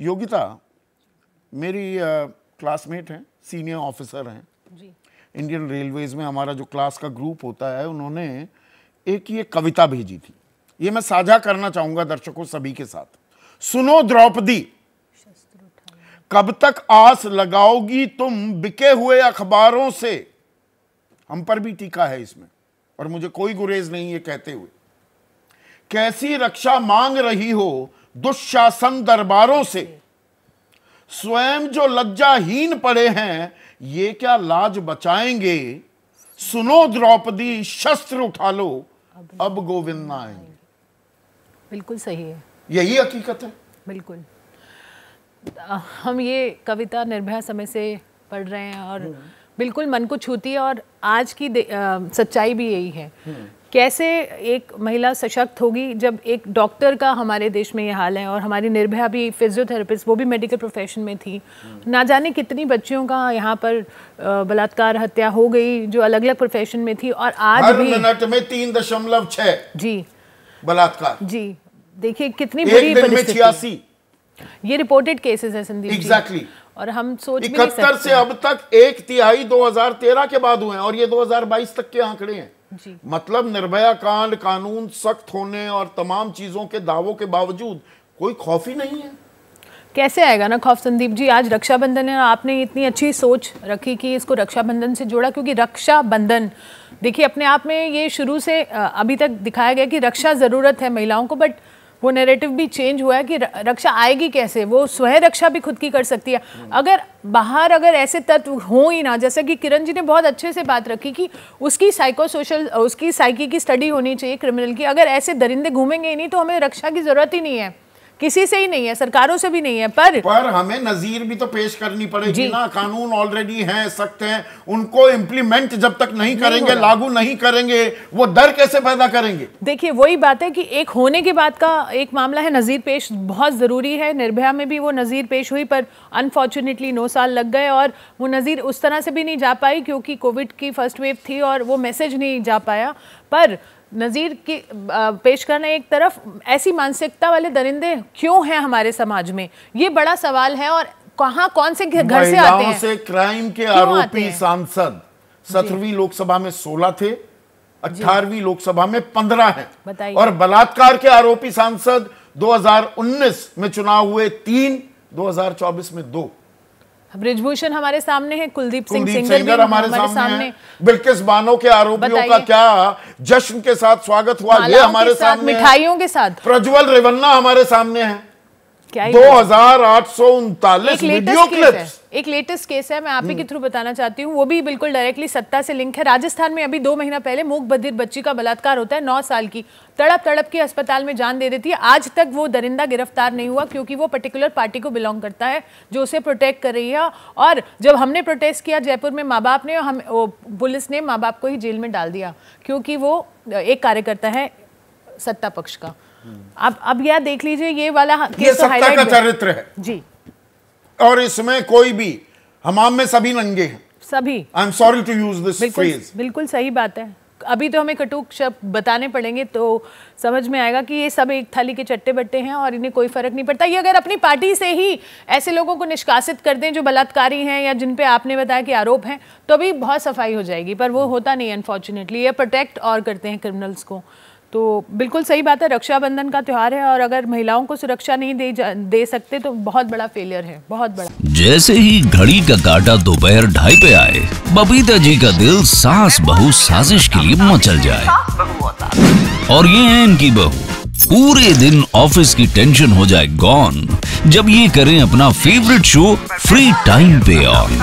योगिता मेरी क्लासमेट हैं senior officer हैं इंडियन रेलवेज में हमारा जो क्लास का ग्रुप होता है उन्होंने एक ये कविता भेजी थी ये मैं साझा करना चाहूंगा दर्शकों सभी के साथ सुनो द्रौपदी कब तक आस लगाओगी तुम बिके हुए अखबारों से हम पर भी टीका है इसमें और मुझे कोई गुरेज नहीं ये कहते हुए कैसी रक्षा मांग रही हो दुशासन दरबारों से स्वयं जो लज्जाहीन पड़े हैं ये क्या लाज बचाएंगे सुनो द्रौपदी शस्त्र उठा लो अब गोविंद आएंगे बिल्कुल सही है यही हकीकत है बिल्कुल हम ये कविता निर्भया समय से पढ़ रहे हैं और हम्म। बिल्कुल मन को छूती है और आज की आ, सच्चाई भी यही है हम्म। कैसे एक महिला सशक्त होगी जब एक डॉक्टर का हमारे देश में ये हाल है और हमारी निर्भया भी फिजियोथेरेपिस्ट वो भी मेडिकल प्रोफेशन में थी ना जाने कितनी बच्चियों का यहाँ पर बलात्कार हत्या हो गई जो अलग अलग प्रोफेशन में थी और आज हर भी मिनट में तीन दशमलव छ जी बलात्कार जी देखिए कितनी बड़ी छियासी ये रिपोर्टेड केसेस है संदीप एग्जैक्टली exactly. और हम सोच भी नहीं सकते से अब तक एक तिहाई 2013 के बाद हुए हैं और ये 2022 तक के आंकड़े हैं जी। मतलब निर्भया कांड कानून सख्त होने और तमाम चीजों के दावों के बावजूद कोई खौफ ही नहीं है कैसे आएगा ना खौफ संदीप जी आज रक्षाबंधन है आपने इतनी अच्छी सोच रखी कि इसको रक्षाबंधन से जोड़ा क्योंकि रक्षाबंधन देखिए अपने आप में ये शुरू से अभी तक दिखाया गया कि रक्षा ज़रूरत है महिलाओं को बट वो नेरेटिव भी चेंज हुआ है कि रक्षा आएगी कैसे वो स्वयं रक्षा भी खुद की कर सकती है अगर बाहर अगर ऐसे तत्व हों ही ना जैसे कि किरण जी ने बहुत अच्छे से बात रखी कि उसकी साइको सोशल उसकी साइकी की स्टडी होनी चाहिए क्रिमिनल की अगर ऐसे दरिंदे घूमेंगे ही नहीं तो हमें रक्षा की ज़रूरत ही नहीं है किसी से ही नहीं है सरकारों से भी नहीं है पर पर हमें नजीर भी तो पेश करनी पड़ेगी ना कानून ऑलरेडी है सख्त है उनको इम्प्लीमेंट जब तक नहीं करेंगे लागू नहीं करेंगे वो डर कैसे पैदा करेंगे देखिए वही बात है कि एक होने के बाद का एक मामला है नजीर पेश बहुत जरूरी है निर्भया में भी वो नजीर पेश हुई पर अनफॉर्चुनेटली नौ साल लग गए और वो नजीर उस तरह से भी नहीं जा पाई क्योंकि कोविड की फर्स्ट वेव थी और वो मैसेज नहीं जा पाया पर नज़ीर की पेश करना एक तरफ ऐसी मानसिकता वाले दरिंदे क्यों हैं हमारे समाज में ये बड़ा सवाल है और कहाँ कौन से घर से आते हैं से क्राइम के आरोपी सांसद सत्रहवीं लोकसभा में सोलह थे अठारहवीं लोकसभा में पंद्रह है और बलात्कार के आरोपी सांसद 2019 में चुनाव हुए तीन 2024 में दो ब्रिजभूषण हमारे सामने हैं कुलदीप सिंह सिंगर हमारे, हमारे सामने, सामने बिल्किस बानो के आरोपियों का क्या जश्न के साथ स्वागत हुआ ये हमारे सामने मिठाइयों के साथ प्रज्वल रेवन्ना हमारे सामने है क्या दो हजार आठ सौ उनतालीस वीडियो क्लिप एक लेटेस्ट केस है मैं आप ही के हम्म। थ्रू बताना चाहती हूँ वो भी बिल्कुल डायरेक्टली सत्ता से लिंक है राजस्थान में अभी दो महीना पहले मूक बधिर बच्ची का बलात्कार होता है नौ साल की तड़प तड़प के अस्पताल में जान दे देती है आज तक वो दरिंदा गिरफ्तार नहीं हुआ क्योंकि वो पर्टिकुलर पार्टी को बिलोंग करता है जो उसे प्रोटेक्ट कर रही है और जब हमने प्रोटेस्ट किया जयपुर में माँ बाप ने हम पुलिस ने माँ बाप को ही जेल में डाल दिया क्योंकि वो एक कार्यकर्ता है सत्ता पक्ष का अब अब यह देख लीजिए ये वाला हाँ, ये तो सत्ता का चरित्र है जी और इसमें कोई भी हमाम में सभी नंगे हैं सभी I am sorry to use this phrase बिल्कुल सही बात है अभी तो हमें कटुक शब्द बताने पड़ेंगे तो समझ में आएगा कि ये सब एक थाली के चट्टे बट्टे हैं और इन्हें कोई फर्क नहीं पड़ता ये अगर अपनी पार्टी से ही ऐसे लोगों को निष्कासित कर दें जो बलात्कारी हैं या जिन पे आपने बताया कि आरोप हैं तो भी बहुत सफाई हो जाएगी पर वो होता नहीं अनफॉर्चुनेटली ये प्रोटेक्ट और करते हैं क्रिमिनल्स को तो बिल्कुल सही बात है रक्षाबंधन का त्यौहार है और अगर महिलाओं को सुरक्षा नहीं दे दे सकते तो बहुत बड़ा फेलियर है बहुत बड़ा जैसे ही घड़ी का काटा दोपहर ढाई पे आए बबीता जी का दिल सास बहु साजिश के लिए मचल जाए और ये है इनकी बहू पूरे दिन ऑफिस की टेंशन हो जाए गॉन जब ये करें अपना फेवरेट शो फ्री टाइम पे ऑन